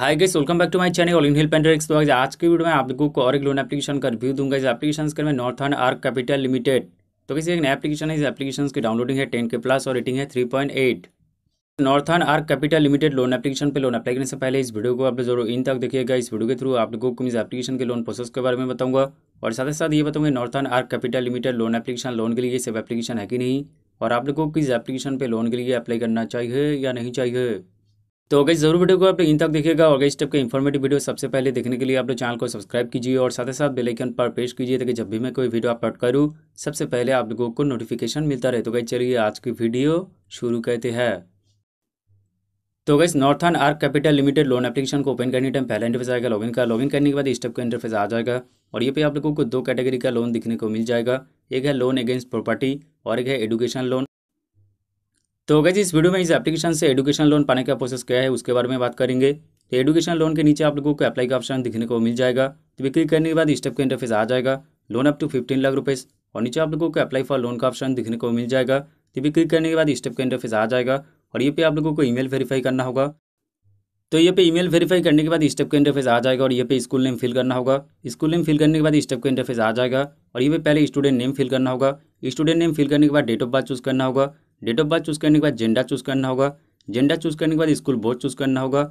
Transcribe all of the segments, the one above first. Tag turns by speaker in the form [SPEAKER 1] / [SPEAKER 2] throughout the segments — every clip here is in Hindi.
[SPEAKER 1] hi guys welcome back to my channel all in hill painter X आज की वीडियो में आप लोगों को और एक लोन एप्लीकेशन का रिव्यू दूंगा इस एप्लीकेशन के में नॉर्थर्न आर्क कैपिटल लिमिटेड तो किसी एक नया एप्लीकेशन है इस एप्लीकेशन की डाउनलोडिंग है टेन के प्लस और रेटिंग है three point eight Northern Arc Capital Limited loan application पे लोन अप्लाई करने से पहले इस वीडियो को आप जरूर इन तक देखिएगा इस वीडियो के थ्रू आप लोगों को इस एप्लीकेशन के लोन प्रोसेस के बारे में बताऊंगा और साथ ही साथ ये बताऊंगा Northern Arc Capital Limited loan application loan के लिए सेफ एप्लीकेशन है कि नहीं और आप लोगों को किस एप्लीकेशन पे लोन के लिए अप्लाई करना चाहिए या नहीं चाहिए तो अगर जरूर वीडियो को आप इन तक देखिएगा और इस टाइप का इन्फॉर्मेटिव वीडियो सबसे पहले देखने के लिए आप लोग चैनल को सब्सक्राइब कीजिए और साथ ही साथ बेलाइकन पर प्रेस कीजिए ताकि जब भी मैं कोई वीडियो अपलोड करूँ सबसे पहले आप लोगों को नोटिफिकेशन मिलता रहे तो गई चलिए आज की वीडियो शुरू करते हैं तो guys Northern Arc Capital Limited loan application को ओपन करने टाइम पहला इंटरफेस आएगा लॉगिन का लॉगिन करने के बाद स्टेप का इंटरफेस आ जाएगा और ये पे आप लोगों को दो कैटेगरी का लोन दिखने को मिल जाएगा एक है लोन अगेंस्ट प्रॉपर्टी और एक है एडुकेशन लोन तो होगा जी इस वीडियो में इस एप्लीकेशन से एडुकेशन लोन पाने का प्रोसेस क्या है उसके बारे में बात करेंगे तो एजुकेशन लोन के नीचे आप लोगों को अप्लाई का ऑप्शन दिखने को मिल जाएगा तो क्लिक करने के बाद स्टेप का इंटरफेस आ जाएगा loan up to fifteen lakh rupees और नीचे आप लोगों को अप्लाई फॉर लोन का ऑप्शन दिखने को मिल जाएगा तो भी क्लिक करने के बाद स्टेप का इंटरफेस आ जाएगा और ये पे आप लोगों को ईमेल वेरीफाई करना होगा तो ये पे ईमेल वेरीफाई करने के बाद स्टेप का इंटरफेस आ जाएगा और ये पे स्कूल नेम फिल करना होगा स्कूल नेम फिल करने के बाद स्टेप का इंटरफेस आ जाएगा और ये पे पहले स्टूडेंट नेम फिल करना होगा स्टूडेंट नेम फिल करने के बाद डेट ऑफ बर्थ चूज़ करना होगा डेट ऑफ बर्थ चूज करने के बाद जेंडर चूज करना होगा जेंडर चूज करने के बाद स्कूल बोर्ड चूज करना होगा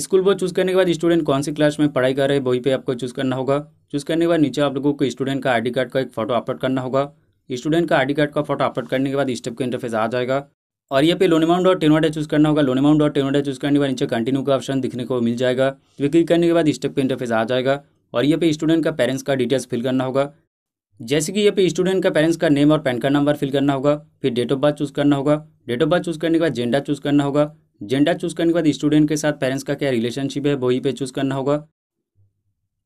[SPEAKER 1] स्कूल बोर्ड चूज करने के बाद स्टूडेंट कौन सी क्लास में पढ़ाई कर रहे हैं वही पे आपको चूज करना होगा चूज करने के बाद नीचे आप लोगों को स्टूडेंट का आईडी कार्ड का एक फोटो अपलोड करना होगा स्टूडेंट का आईडी कार्ड का फोटो अपलोड करने के बाद स्टेप का इंटरफेस आ जाएगा और ये पे लोन अमाउंट और टेन ऑर्डर चूज करना होगा लोन अमाउंट और टेन ऑर्डर चूज करने के बाद नीचे कंटिन्यू का ऑप्शन दिखने को मिल जाएगा तो क्लिक करने के बाद स्टेप का इंटरफेस आ जाएगा और ये पे स्टूडेंट का पेरेंट्स का डिटेल्स फिल करना होगा जैसे कि यहाँ पे स्टूडेंट का पेरेंट्स का नेम और पैन कार्ड नंबर फिल करना होगा फिर डेट ऑफ बर्थ चूज़ करना होगा डेट ऑफ बर्थ चूज़ करने के बाद जेंडा चूज़ करना होगा जेंडा चूज़ करने के बाद स्टूडेंट के साथ पेरेंट्स का क्या रिलेशनशिप है वही पे चूज़ करना होगा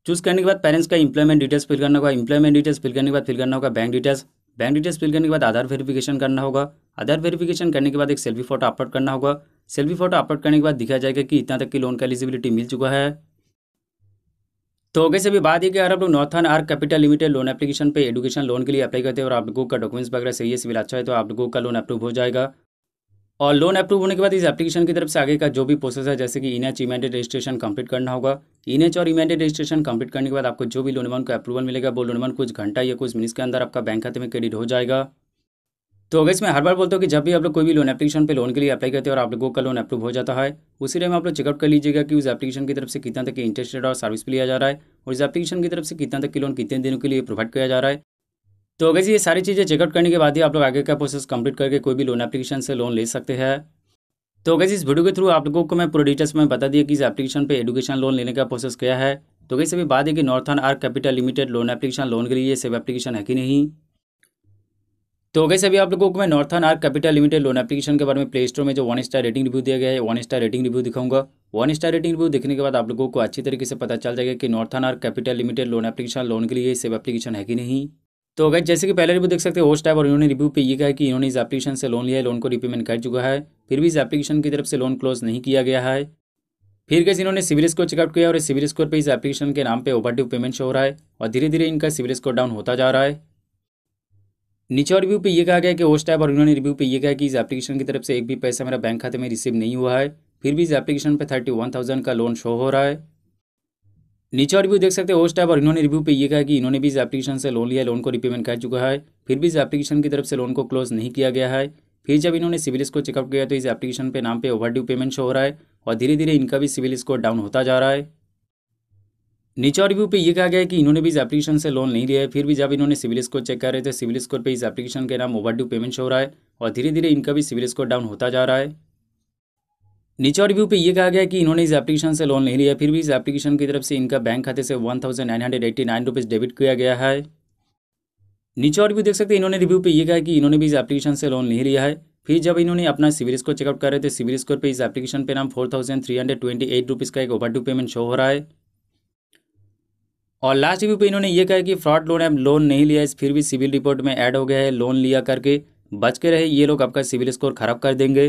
[SPEAKER 1] चूज़ करने के बाद पेरेंट्स का इंप्लॉयमेंट डिटेल्स फिल करना होगा इंप्लॉयमेंट डिटेल्स फिल करने के बाद फिल करना होगा bank details bank details fill करने के बाद आधार वेरिफिकेशन करना होगा आधार वेरिफिकेशन करने के बाद एक सेल्फी फोटो अपलोड करना होगा सेल्फी फोटो अपलोड करने के बाद दिखाया जाएगा कि इतना तक की लोन का एलिजिबिलिटी मिल चुका है तो हो से भी बात ये कि अगर आप लोग Northern Arc Capital Limited loan application पे एडुकेशन लोन के लिए अप्लाई करते हैं और आप लोगों का डॉक्यूमेंट्स वगैरह सही है सिविल अच्छा है तो आप लोगों का लोन अप्रूव हो जाएगा और लोन अप्रूव होने के बाद इस एप्लीकेशन की तरफ से आगे का जो भी प्रोसेस है जैसे कि इन एच इमेंडेड रजिस्ट्रेशन कंप्लीट करना होगा इन e एच और इमेंडेड e रजिस्ट्रेशन कंप्लीट करने के बाद आपको जो भी लोन अमाउंट का अप्रूवल मिलेगा वो लोन अमाउंट कुछ घंटा या कुछ मिनट के अंदर आपका बैंक खाते में क्रेडिट हो जाएगा तो अगर मैं हर बार बोलता हूँ कि जब भी आप लोग कोई भी लोन एप्लीकेशन पे लोन के लिए अप्लाई करते हैं और आप लोगों का लोन अप्रूव हो जाता है उसी टाइम आप लोग चेकअप कर लीजिएगा कि उस एप्लीकेशन की तरफ से कितना तक इंटरेस्ट रेट और सर्विस लिया जा रहा है और इस एप्लीकेशन की तरफ से कितना तक की लोन कितने दिनों के लिए प्रोवाइड किया जा रहा है तो अगर ये सारी चीज़ें चेकआउट करने के बाद ही आप लोग आगे का प्रोसेस कंप्लीट करके कोई भी लोन एप्लीकेशन से लोन ले सकते हैं तो अगर इस वीडियो के थ्रू आप लोगों को मैं पूरे डिटेल्स में बता दिया कि इस एप्लीकेशन पे एडुकेशन लोन लेने का प्रोसेस क्या है तो कैसे भी बात है कि Northern Arc Capital Limited loan application loan के लिए सेव एप्लीकेशन है कि नहीं तो अगर अभी आप लोगों को मैं Northern Arc Capital Limited loan application के बारे में प्ले स्टोर में जो वन स्टार रेटिंग रिव्यू दिया गया है वन स्टार रेटिंग रिव्यू दिखाऊंगा वन स्टार रेटिंग रिव्यू देखने के बाद आप लोगों को अच्छी तरीके से पता चल जाएगा कि Northern Arc Capital Limited loan application loan के लिए सेव एप्लीकेशन है कि नहीं तो अगर जैसे कि पहले रिव्यू देख सकते हैं होस्ट टाइप और इन्होंने रिव्यू पे ये कहा कि इन्होंने इस एप्लीकेशन से लोन लिया है लोन को रिपेमेंट कर चुका है फिर भी इस एप्लीकेशन की तरफ से लोन क्लोज नहीं किया गया है फिर कैसे इन्होंने सिविल स्कोर चेकआउट किया और सिविल स्कोर पर इस एप्लीकेशन के नाम पर ओवर पेमेंट शो हो रहा है और धीरे धीरे इनका सिविल स्कोर डाउन होता जा रहा है नीचे रिव्यू पे ये कहा गया कि होस्ट ऐप और उन्होंने रिव्यू पे ये कहा कि इस एप्लीकेशन की तरफ से एक भी पैसा मेरा बैंक खाते में रिसीव नहीं हुआ है फिर भी इस एप्लीकेशन पे थर्टी वन थाउजेंड का लोन शो हो रहा है नीचे रिव्यू देख सकते हैं होस्ट ऐप और इन्होंने रिव्यू पे ये कहा कि इन्होंने भी इस एप्लीकेशन से लोन लिया लोन को रिपेमेंट कर चुका है फिर भी इस एप्लीकेशन की तरफ से लोन को क्लोज नहीं किया गया है फिर जब इन्होंने सिविल स्कोर चेकअप किया तो इस एप्लीकेशन पे नाम पे ओवरड्यू पेमेंट शो हो रहा है और धीरे धीरे इनका भी सिविल स्कोर डाउन होता जा रहा है नीचा रिव्यू पे ये कहा गया है कि इन्होंने भी इस एप्लीकेशन से लोन नहीं लिया है फिर भी जब इन्होंने सिविल स्कोर चेक कर रहे थे सिविल स्कोर पे इस एप्लीकेशन के नाम ओवर पेमेंट हो रहा है और धीरे धीरे इनका भी सिविल स्कोर डाउन होता जा रहा है नीचा रिव्यू पे ये कहा गया कि इन्होंने इस एप्लीकेशन से लोन नहीं लिया फिर भी इस एप्लीकेशन की तरफ से इनका बैंक खाते से one thousand nine hundred eighty nine rupees debit किया गया है नीचे और देख सकते हैं इन्होंने रिव्यू पे ये कहा कि इन्होंने भी इस एप्लीकेशन से लोन नहीं लिया है फिर जब इन्होंने अपना सिविल स्कोर चेकआउट कर रहे थे सिविल स्कोर पे इस एप्लीकेशन पे नाम four thousand three hundred twenty eight rupees का एक ओवर पेमेंट शो हो रहा है और लास्ट रिव्यू पे इन्होंने ये कहा कि फ्रॉड लोन ऐप लोन नहीं लिया फिर भी सिविल रिपोर्ट में ऐड हो गया है लोन लिया करके बच के रहे ये लोग आपका सिविल स्कोर खराब कर देंगे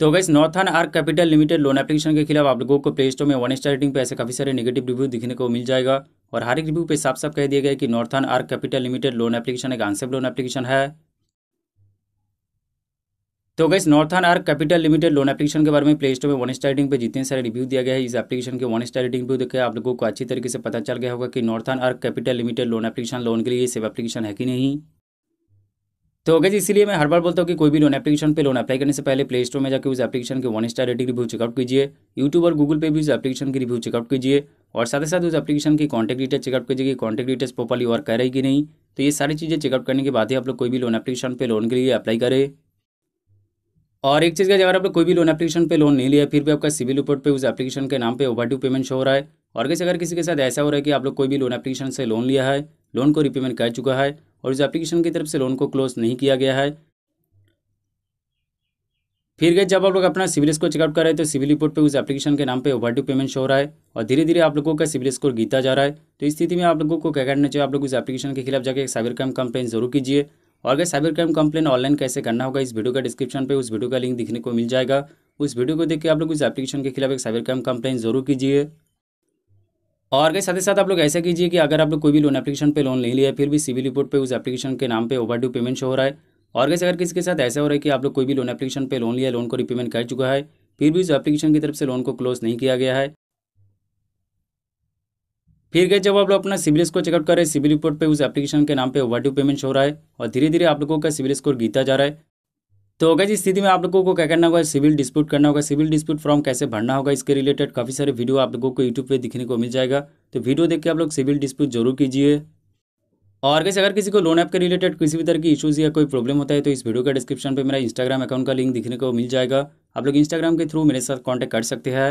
[SPEAKER 1] तो guys Northern Arc Capital Limited loan application के खिलाफ आप लोगों को प्ले स्टोर में वन स्टार रेटिंग पे ऐसे काफ़ी सारे नेगेटिव रिव्यू दिखने को मिल जाएगा और हर एक रिव्यू पे साफ साफ कह दिया गया कि Northern Arc Capital Limited loan application एक आंसर लोन एप्लीकेशन है तो guys Northern Arc Capital Limited loan application के बारे में प्ले स्टोर में वन स्टार रेटिंग पे जितने सारे रिव्यू दिया गया है इस एप्लीकेशन के वन स्टार रेटिंग रिव्यू देखकर आप लोगों को अच्छी तरीके से पता चल गया होगा कि Northern Arc Capital Limited loan application loan के लिए सेव एप्लीकेशन है कि नहीं तो गैस इसलिए मैं हर बार बोलता हूँ कि कोई भी लोन एप्लीकेशन पे लोन अप्लाई करने से पहले प्ले स्टोर में जाकर उस एप्लीकेशन के one star rating review check out कीजिए यूट्यूब और गूगल पे भी उस एप्लीकेशन की रिव्यू चेकआउट कीजिए और साथ ही साथ उस एप्लीकेशन की कॉन्टैक्ट डिटेल चेकआउट कीजिए कि कॉन्टैक्ट डिटेल्स प्रॉपरली वर्क कर रही कि नहीं तो ये सारी चीज़ें चेकआउट करने के बाद ही आप लोग कोई भी लोन एप्लीकेशन पर लोन के लिए अप्लाई करें और एक चीज़ का अगर आपने कोई भी लोन एप्लीकेशन पे लोन नहीं लिया फिर भी आपका सिविल रिपोर्ट पे उस एप्लीकेशन के नाम पे ड्यू पेमेंट शो हो रहा है और कैसे अगर किसी के साथ ऐसा हो रहा है कि आप लोग कोई भी लोन एप्लीकेशन से लोन लिया है लोन को रिपेमेंट कर चुका है और उस एप्लीकेशन की तरफ से लोन को क्लोज नहीं किया गया है फिर गए जब आप लोग अपना सिविल स्कोर चेकआउट कर रहे हैं तो सिविल रिपोर्ट पे उस एप्लीकेशन के नाम पे ड्यू पेमेंट शो हो रहा है और धीरे धीरे आप लोगों का सिविल स्कोर गीता जा रहा है तो इस स्थिति में आप लोगों को क्या करना चाहिए आप लोग उस एप्लीकेशन के खिलाफ जाकर एक साइबर क्राइम कंप्लेन जरूर कीजिए और अगर साइबर क्राइम कंप्लेन ऑनलाइन कैसे करना होगा इस वीडियो का डिस्क्रिप्शन पे उस वीडियो का लिंक दिखने को मिल जाएगा उस वीडियो को देख के आप लोग इस एप्लीकेशन के खिलाफ एक साइबर क्राइम कंप्लेन जरूर कीजिए और के साथ ही साथ आप लोग ऐसा कीजिए कि अगर आप लोग कोई भी लोन एप्लीकेशन पर लोन नहीं लिया फिर भी सिविल रिपोर्ट पर उस एप्लीकेशन के नाम पर ओवरड्यू पेमेंट हो रहा है और कैसे अगर किसी के साथ ऐसा हो रहा है कि आप लोग कोई भी लोन एप्लीकेशन पर लोन लिया लोन को रिपेमेंट कर चुका है फिर भी उस एप्लीकेशन की तरफ से लोन को क्लोज नहीं किया गया है फिर गए जब आप लोग अपना सिविल स्कोर चेकअप कर रहे हैं सिविल रिपोर्ट पे उस एप्लीकेशन के नाम पे ओवर पेमेंट हो रहा है और धीरे धीरे आप लोगों का सिविल स्कोर गीता जा रहा है तो होगा इस स्थिति में आप लोगों को क्या करना होगा सिविल डिस्प्यूट करना होगा सिविल डिस्प्यूट फॉर्म कैसे भरना होगा इसके रिलेटेड काफ़ी सारे वीडियो आप लोगों को यूट्यूब पर दिखने को मिल जाएगा तो वीडियो देख के आप लोग सिविल डिस्प्यूट जरूर कीजिए और कैसे अगर किसी को लोन ऐप के रिलेटेड किसी भी तरह की इशूज़ या कोई प्रॉब्लम होता है तो इस वीडियो का डिस्क्रिप्शन पर मेरा इंस्टाग्राम अकाउंट का लिंक दिखने को मिल जाएगा आप लोग इंस्टाग्राम के थ्रू मेरे साथ कॉन्टैक्ट कर सकते हैं